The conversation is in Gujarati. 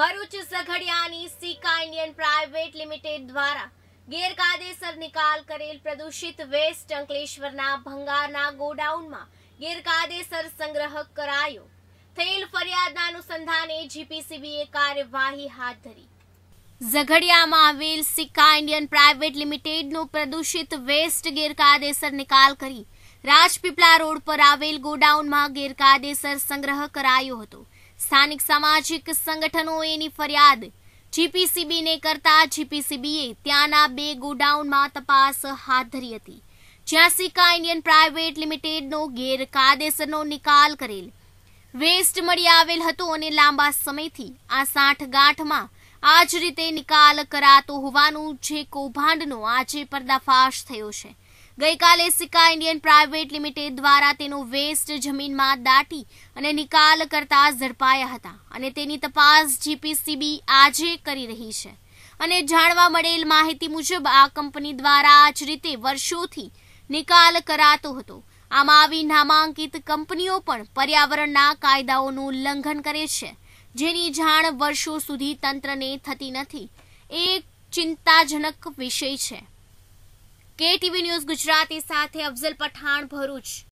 ભરૂચ સઘડિયાની સીકા ઇન્ડિયન પ્રાઇવેટ લિમિટેડ દ્વારા ગેરકાયદેસર નિકાલ કરેલ પ્રદૂષિત વેસ્ટ અંકલેશ્વરના ભંગારના ગોડાઉનમાં ગેરકાયદેસર સંગ્રહ કરાયો થયેલ ફરિયાદના અનુસંધાને જીપીસીબીએ કાર્યવાહી હાથ ધરી ઝઘડિયામાં આવેલ સિક્કા ઇન્ડિયન પ્રાઇવેટ લિમિટેડનું પ્રદૂષિત વેસ્ટ ગેરકાયદેસર નિકાલ કરી રાજપીપળા રોડ પર આવેલ ગોડાઉનમાં ગેરકાયદેસર સંગ્રહ કરાયો હતો સ્થાનિક સામાજિક સંગઠનો એની ફરિયાદ જીપીસીબીને કરતા જીપીસીબીએ ત્યાંના બે ગોડાઉનમાં તપાસ હાથ ધરી હતી જ્યાં સિકા ઇન્ડિયન પ્રાઇવેટ લિમિટેડનો ગેરકાયદેસરનો નિકાલ કરેલ વેસ્ટ મળી આવેલ હતો અને લાંબા સમયથી આ સાંઠગાંઠમાં આ જ રીતે નિકાલ કરાતો હોવાનું જે કૌભાંડનો આજે પર્દાફાશ થયો છે ગઈકાલે સિક્કા ઇન્ડિયન પ્રાઇવેટ લિમિટેડ દ્વારા તેનો વેસ્ટ જમીનમાં દાટી અને નિકાલ કરતા ઝડપાયા હતા અને તેની તપાસ જીપીસીબી આજે કરી રહી છે અને જાણવા મળેલ માહિતી મુજબ આ કંપની દ્વારા આ જ રીતે વર્ષોથી નિકાલ કરાતો હતો આમાં આવી નામાંકિત કંપનીઓ પણ પર્યાવરણના કાયદાઓનું ઉલ્લંઘન કરે છે જેની જાણ વર્ષો સુધી તંત્રને થતી નથી એ ચિંતાજનક વિષય છે કેટીવી ન્યૂઝ ગુજરાતી સાથે અફઝલ પઠાણ ભરૂચ